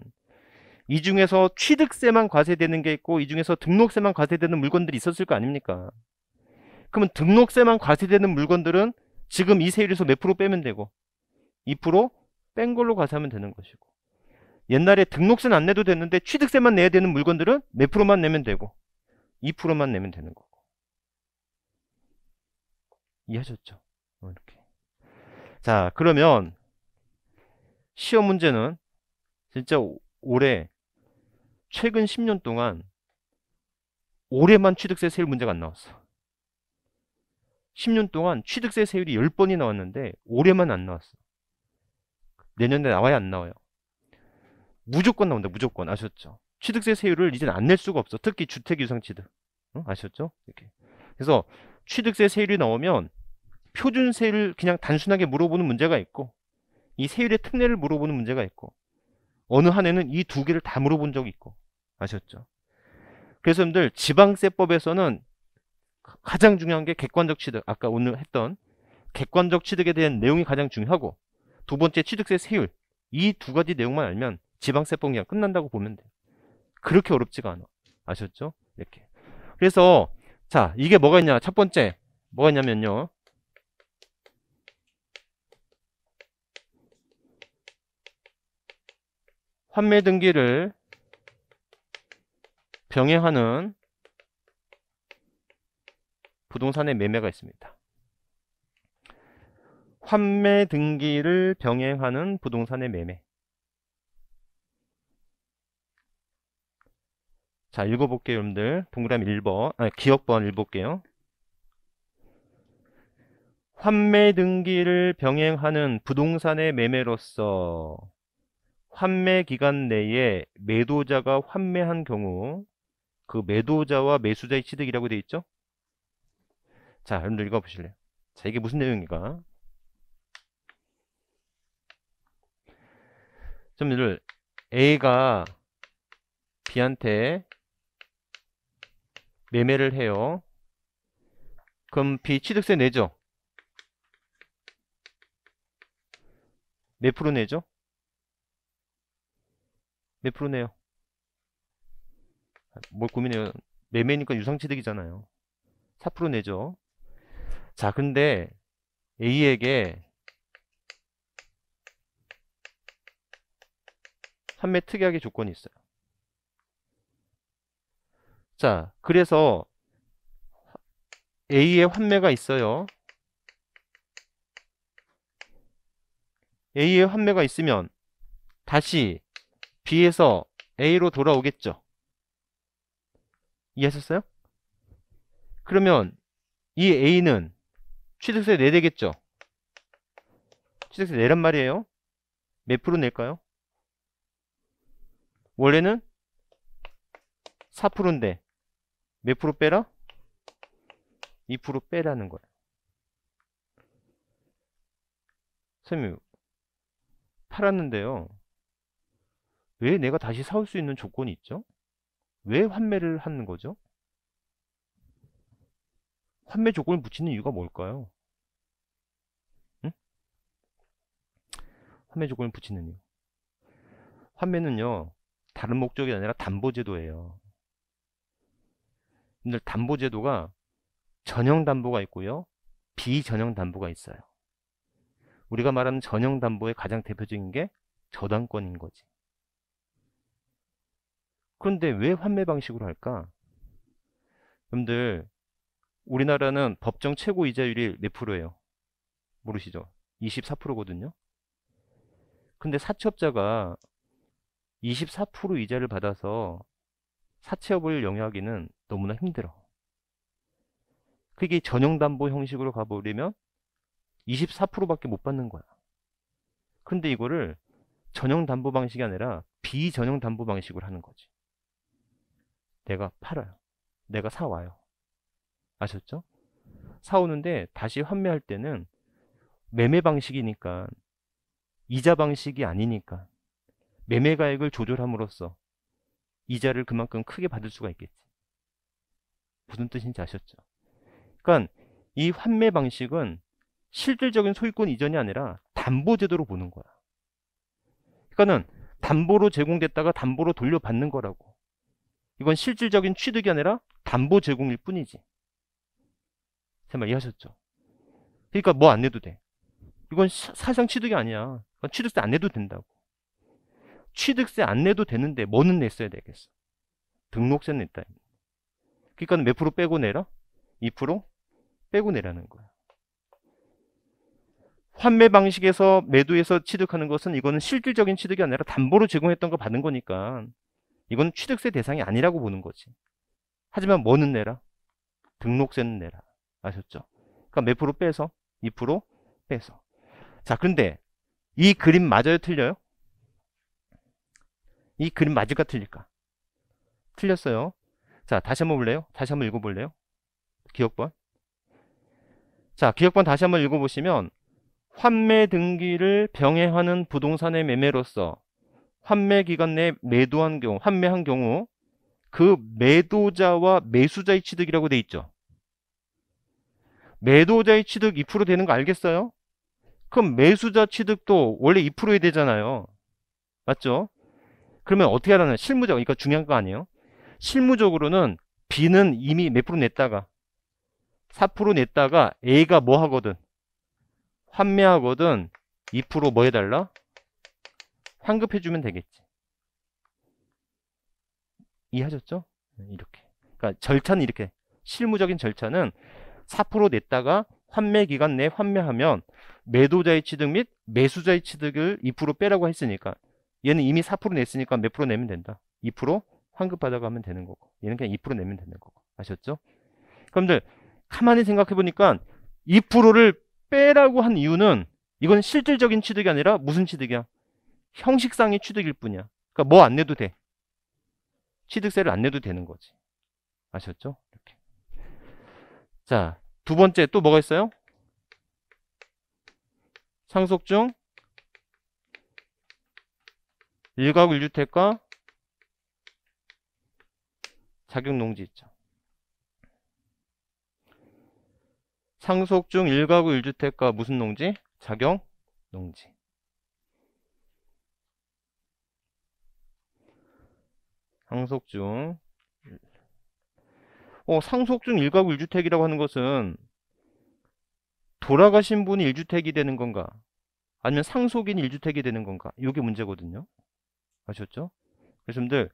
이 중에서 취득세만 과세되는 게 있고 이 중에서 등록세만 과세되는 물건들이 있었을 거 아닙니까? 그러면 등록세만 과세되는 물건들은 지금 이 세율에서 몇 프로 빼면 되고 2%뺀 걸로 과세하면 되는 것이고 옛날에 등록세는 안 내도 되는데 취득세만 내야 되는 물건들은 몇 프로만 내면 되고 2%만 내면 되는 거고 이해하셨죠? 어, 이렇게 자 그러면 시험 문제는 진짜 올해 최근 10년 동안 올해만 취득세 세율 문제가 안 나왔어 10년 동안 취득세 세율이 10번이 나왔는데 올해만 안 나왔어 내년에 나와야 안 나와요 무조건 나온다. 무조건 아셨죠? 취득세 세율을 이제는 안 낼 수가 없어. 특히 주택 유상 취득 어? 아셨죠? 이렇게 그래서 취득세 세율이 나오면 표준 세율 그냥 단순하게 물어보는 문제가 있고 이 세율의 특례를 물어보는 문제가 있고 어느 한 해는 이 두 개를 다 물어본 적이 있고 아셨죠? 그래서 여러분들 지방세법에서는 가장 중요한 게 객관적 취득 아까 오늘 했던 객관적 취득에 대한 내용이 가장 중요하고 두 번째 취득세 세율 이 두 가지 내용만 알면 지방세법기간 끝난다고 보면 돼요. 그렇게 어렵지가 않아. 아셨죠? 이렇게. 그래서 자 이게 뭐가 있냐 첫 번째 뭐가 있냐면요 환매 등기를 병행하는 부동산의 매매가 있습니다. 환매 등기를 병행하는 부동산의 매매. 자, 읽어볼게요, 여러분들. 동그라미 1번, 아, 기억번 읽어볼게요. 환매 등기를 병행하는 부동산의 매매로서 환매 기간 내에 매도자가 환매한 경우 그 매도자와 매수자의 취득이라고 되어 있죠? 자, 여러분들 읽어보실래요? 자, 이게 무슨 내용인가? 여러분들 A가 B한테 매매를 해요. 그럼 비취득세 내죠? 몇 프로 내죠? 몇 프로 내요? 뭘 고민해요? 매매니까 유상취득이잖아요. 4% 내죠. 자, 근데 A에게 판매 특약의 조건이 있어요. 자, 그래서 A의 환매가 있어요. A의 환매가 있으면 다시 B에서 A로 돌아오겠죠. 이해하셨어요? 그러면 이 A는 취득세 내되겠죠? 취득세 내란 말이에요. 몇 프로 낼까요? 원래는 4%인데 몇 프로 빼라? 2% 빼라는 거야. 선생 팔았는데요. 왜 내가 다시 사올 수 있는 조건이 있죠? 왜 환매를 하는 거죠? 환매 조건을 붙이는 이유가 뭘까요? 응? 환매 조건을 붙이는 이유. 환매는요, 다른 목적이 아니라 담보제도예요. 여러분들 담보 제도가 전형 담보가 있고요. 비전형 담보가 있어요. 우리가 말하는 전형 담보의 가장 대표적인 게 저당권인 거지. 그런데 왜 환매 방식으로 할까? 여러분들 우리나라는 법정 최고 이자율이 몇 프로예요? 모르시죠? 24%거든요. 근데 사채업자가 24% 이자를 받아서 사채업을 영위하기는 너무나 힘들어. 그게 전용담보 형식으로 가버리면 24%밖에 못 받는 거야. 근데 이거를 전용담보 방식이 아니라 비전용담보 방식으로 하는 거지. 내가 팔아요. 내가 사와요. 아셨죠? 사오는데 다시 환매할 때는 매매 방식이니까 이자 방식이 아니니까 매매가액을 조절함으로써 이자를 그만큼 크게 받을 수가 있겠지. 무슨 뜻인지 아셨죠? 그러니까 이 환매 방식은 실질적인 소유권 이전이 아니라 담보 제도로 보는 거야. 그러니까는 담보로 제공됐다가 담보로 돌려받는 거라고. 이건 실질적인 취득이 아니라 담보 제공일 뿐이지. 제 말 이해하셨죠? 그러니까 뭐안해도 돼. 이건 사상 취득이 아니야. 취득세 안해도 된다고. 취득세 안 내도 되는데 뭐는 냈어야 되겠어? 등록세 냈다. 그러니까 몇 프로 빼고 내라? 2% 빼고 내라는 거야. 환매 방식에서 매도해서 취득하는 것은 이거는 실질적인 취득이 아니라 담보로 제공했던 거 받은 거니까 이건 취득세 대상이 아니라고 보는 거지. 하지만 뭐는 내라? 등록세는 내라. 아셨죠? 그러니까 몇 프로 빼서? 2% 빼서. 자, 근데 이 그림 맞아요? 틀려요? 이 그림 맞을까 틀릴까? 틀렸어요. 자, 다시 한번 볼래요? 다시 한번 읽어볼래요? 기억번. 자, 기억번 다시 한번 읽어보시면 환매 등기를 병행하는 부동산의 매매로서 환매 기간 내 매도한 경우, 환매한 경우 그 매도자와 매수자의 취득이라고 돼 있죠. 매도자의 취득 2% 되는 거 알겠어요? 그럼 매수자 취득도 원래 2%에 되잖아요. 맞죠? 그러면 어떻게 하라는 실무적 그러니까 중요한 거 아니에요? 실무적으로는 B는 이미 몇 프로 냈다가 4% 냈다가 A가 뭐 하거든 환매하거든 2%뭐 해달라? 환급해주면 되겠지 이해하셨죠? 이렇게 그러니까 절차는 이렇게 실무적인 절차는 4% 냈다가 환매 기간 내에 환매하면 매도자의 취득 및 매수자의 취득을 2% 빼라고 했으니까 얘는 이미 4% 냈으니까 몇 프로 내면 된다 2% 환급 받아가면 되는 거고 얘는 그냥 2% 내면 되는 거고 아셨죠? 그런데 가만히 생각해보니까 2%를 빼라고 한 이유는 이건 실질적인 취득이 아니라 무슨 취득이야? 형식상의 취득일 뿐이야 그러니까 뭐 안 내도 돼 취득세를 안 내도 되는 거지 아셨죠? 이렇게 자두 번째 또 뭐가 있어요? 상속 중 일가구 1주택과 자격농지 있죠. 상속 중 1가구 1주택과 무슨 농지? 자격농지. 상속 중 어, 상속 중 1가구 1주택이라고 하는 것은 돌아가신 분이 1주택이 되는 건가? 아니면 상속인 1주택이 되는 건가? 이게 문제거든요. 아셨죠? 그래서 여러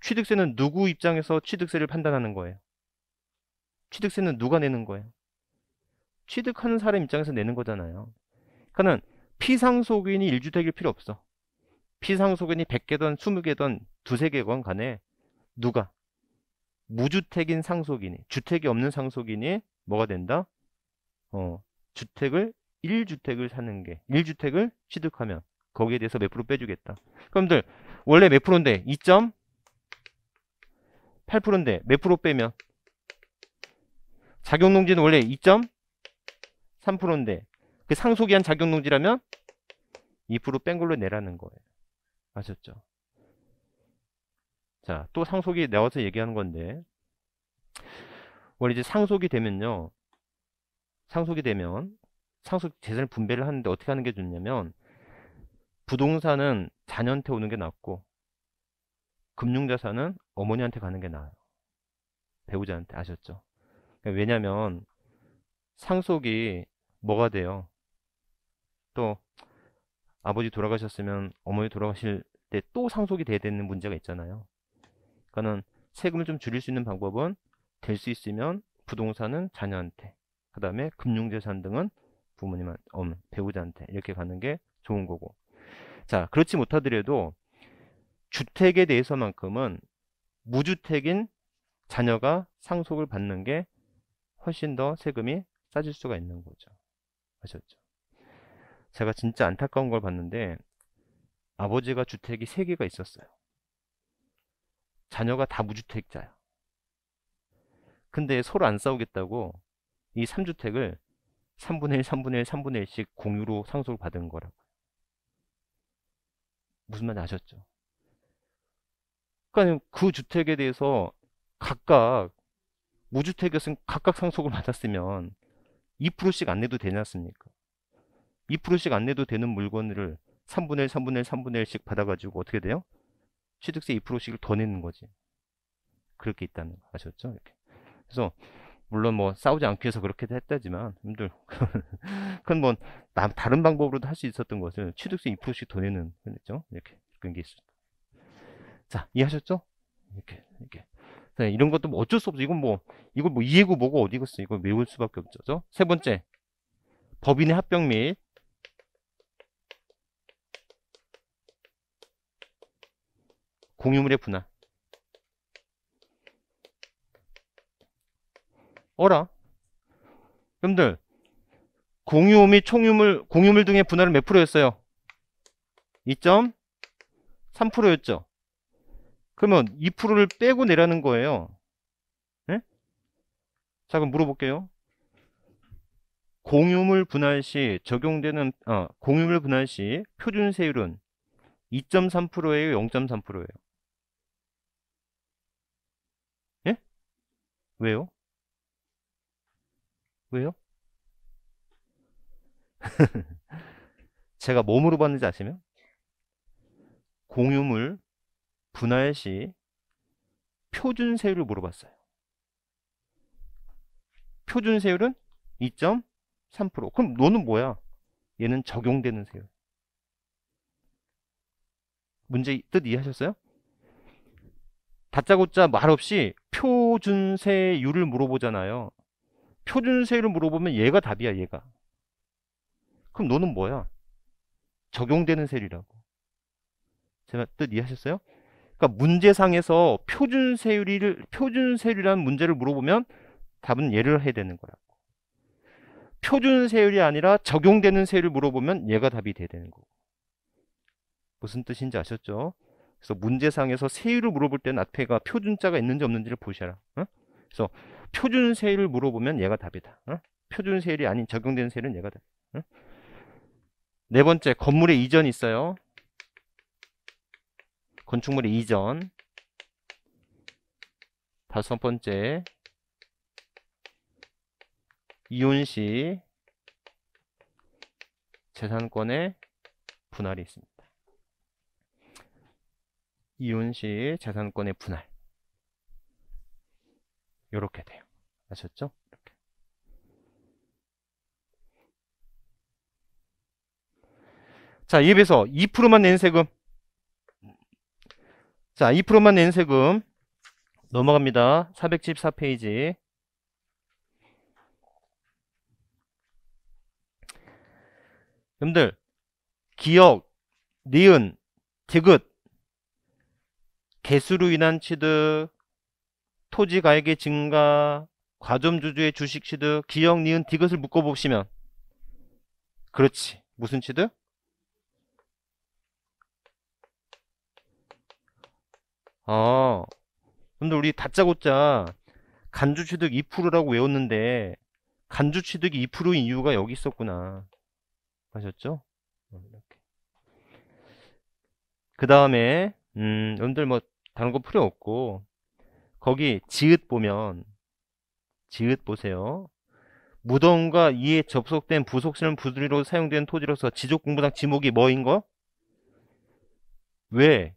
취득세는 누구 입장에서 취득세를 판단하는 거예요? 취득세는 누가 내는 거예요? 취득하는 사람 입장에서 내는 거잖아요. 그러니까는 피상속인이1주택일 필요 없어. 피상속인이 100개든 20개든 두세 개건 간에 누가 무주택인 상속인이 주택이 없는 상속인이 뭐가 된다? 어, 주택을 1주택을 사는 게 1주택을 취득하면 거기에 대해서 몇 프로 빼주겠다. 그럼들 원래 몇 프로인데 2.8%인데 몇 프로 빼면 작용농지는 원래 2.3%인데 그 상속이한 작용농지라면 2%뺀 걸로 내라는 거예요. 아셨죠? 자, 또 상속이 나와서 얘기하는 건데 원래 이제 상속이 되면요. 상속이 되면 상속 재산을 분배를 하는데 어떻게 하는 게 좋냐면 부동산은 자녀한테 오는 게 낫고 금융자산은 어머니한테 가는 게 나아요. 배우자한테 아셨죠? 그러니까 왜냐하면 상속이 뭐가 돼요? 또 아버지 돌아가셨으면 어머니 돌아가실 때 또 상속이 돼야 되는 문제가 있잖아요. 그러니까는 세금을 좀 줄일 수 있는 방법은 될 수 있으면 부동산은 자녀한테, 그 다음에 금융재산 등은 부모님한, 테 배우자한테 이렇게 가는 게 좋은 거고. 자, 그렇지 못하더라도 주택에 대해서만큼은 무주택인 자녀가 상속을 받는 게 훨씬 더 세금이 싸질 수가 있는 거죠. 아셨죠? 제가 진짜 안타까운 걸 봤는데 아버지가 주택이 3개가 있었어요. 자녀가 다 무주택자야. 근데 서로 안 싸우겠다고 이 3주택을 3분의 1, 3분의 1, 3분의 1씩 공유로 상속을 받은 거라고. 무슨 말인지 아셨죠? 그러니까 그 주택에 대해서 각각 무주택이었으면 각각 상속을 *laughs* 받았으면 2%씩 안 내도 되지 않습니까? 2%씩 안 내도 되는 물건을 3분의 1, 3분의 1, 3분의 1씩 받아가지고 어떻게 돼요? 취득세 2%씩을 더 내는 거지. 그렇게 있다는 거 아셨죠? 이렇게. 그래서 물론 뭐 싸우지 않기 위해서 그렇게 했다지만 힘들 *laughs* 그건 뭐 다른 방법으로도 할 수 있었던 것을 취득세 2%씩 더 내는 그랬죠 이렇게 그런 게 있습니다 자 이해하셨죠 이렇게 이렇게 자, 네, 이런 것도 뭐 어쩔 수 없어 이건 뭐이거뭐 뭐 이해고 뭐고 어디겠어 이거 외울 수밖에 없죠 세 번째 법인의 합병 및 공유물의 분할 어라? 여러분들 공유 및 총유물 공유물 등의 분할은 몇 프로였어요? 2.3%였죠. 그러면 2%를 빼고 내라는 거예요. 네? 자 그럼 물어볼게요. 공유물 분할 시 적용되는 아, 공유물 분할 시 표준 세율은 2.3%예요, 0.3%예요? 예? 왜요? 왜요? *laughs* 제가 몸으로 봤는지 아시면 공유물 분할 시 표준 세율을 물어봤어요. 표준 세율은 2.3% 그럼 너는 뭐야? 얘는 적용되는 세율. 문제 뜻 이해하셨어요? 다짜고짜 말없이 표준세율을 물어보잖아요. 표준세율을 물어보면 얘가 답이야 얘가 그럼 너는 뭐야 적용되는 세율이라고 제가 뜻 이해하셨어요? 그러니까 문제상에서 표준세율을 표준세율이라는 문제를 물어보면 답은 얘를 해야 되는 거라고 표준세율이 아니라 적용되는 세율을 물어보면 얘가 답이 돼야 되는 거고 무슨 뜻인지 아셨죠? 그래서 문제상에서 세율을 물어볼 때는 앞에가 표준자가 있는지 없는지를 보셔라 어? 그래서 표준세율 을 물어보면 얘가 답이다. 어? 표준세율이 아닌 적용되는 세율은 얘가 답. 어? 네 번째 건물에 이전 있어요. 건축물의 이전. 다섯 번째 이혼 시 재산권의 분할이 있습니다. 이혼 시 재산권의 분할. 이렇게 돼요. 아셨죠? 이렇게. 자, 예비에서 2%만 낸 세금. 자, 2%만 낸 세금 넘어갑니다. 414페이지. 여러분들 기억, 니은, 디귿, 개수로 인한 취득, 토지 가액의 증가, 과점주주의 주식 취득, 기역 니은 디귿을 묶어보시면 그렇지. 무슨 취득? 아, 근데 우리 다짜고짜 간주 취득 2%라고 외웠는데 간주 취득이 2%인 이유가 여기 있었구나. 아셨죠? 그 다음에 음, 여러분들 뭐 다른 거 필요 없고 거기 지읒 보면 지읒 보세요. 무덤과 이에 접속된 부속실은 부수리로 사용된 토지로서 지적공부상 지목이 뭐인 거? 왜?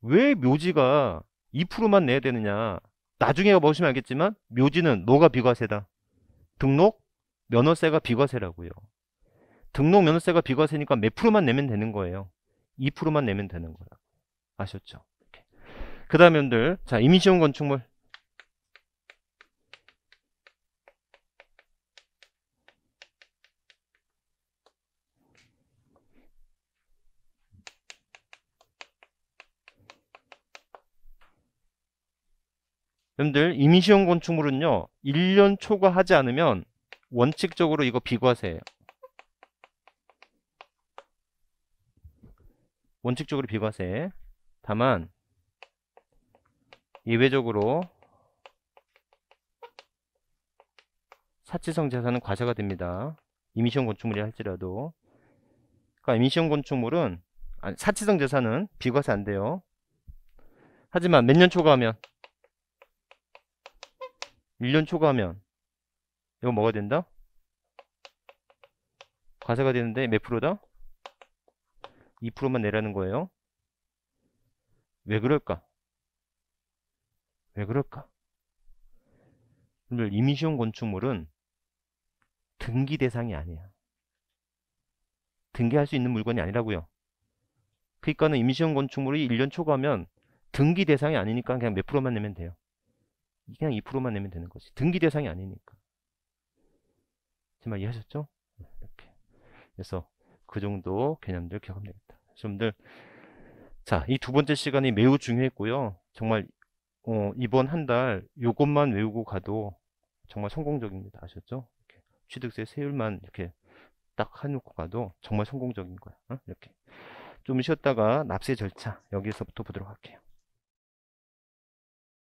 왜 묘지가 2%만 내야 되느냐? 나중에 보시면 알겠지만 묘지는 노가 비과세다. 등록 면허세가 비과세라고요. 등록 면허세가 비과세니까 몇 프로만 내면 되는 거예요. 2%만 내면 되는 거라고. 아셨죠? 그 다음 에 면들 자 이미지원 건축물 여러분들 임시용 건축물은요 1년 초과하지 않으면 원칙적으로 이거 비과세예요 원칙적으로 비과세 다만 예외적으로 사치성 재산은 과세가 됩니다. 임시용 건축물이 할지라도 그러니까 임시용 건축물은 아니, 사치성 재산은 비과세 안 돼요. 하지만 몇 년 초과하면 1년 초과하면 이거 뭐가 된다? 과세가 되는데 몇 프로다? 2%만 내라는 거예요. 왜 그럴까? 왜 그럴까? 이미 시용 건축물은 등기 대상이 아니야. 등기할 수 있는 물건이 아니라고요. 그러니까는 이미 시용 건축물이 1년 초과하면 등기 대상이 아니니까 그냥 몇 프로만 내면 돼요. 그냥 2%만 내면 되는 거지. 등기 대상이 아니니까. 정말 이해하셨죠? 이렇게. 그래서 그 정도 개념들 기억하면 되겠다. 여러분들, 자, 이 두 번째 시간이 매우 중요했고요. 정말 어, 이번 한 달 요것만 외우고 가도 정말 성공적입니다. 아셨죠? 이렇게 취득세 세율만 이렇게 딱 해놓고 가도 정말 성공적인 거야. 어? 이렇게 좀 쉬었다가 납세 절차 여기서부터 보도록 할게요.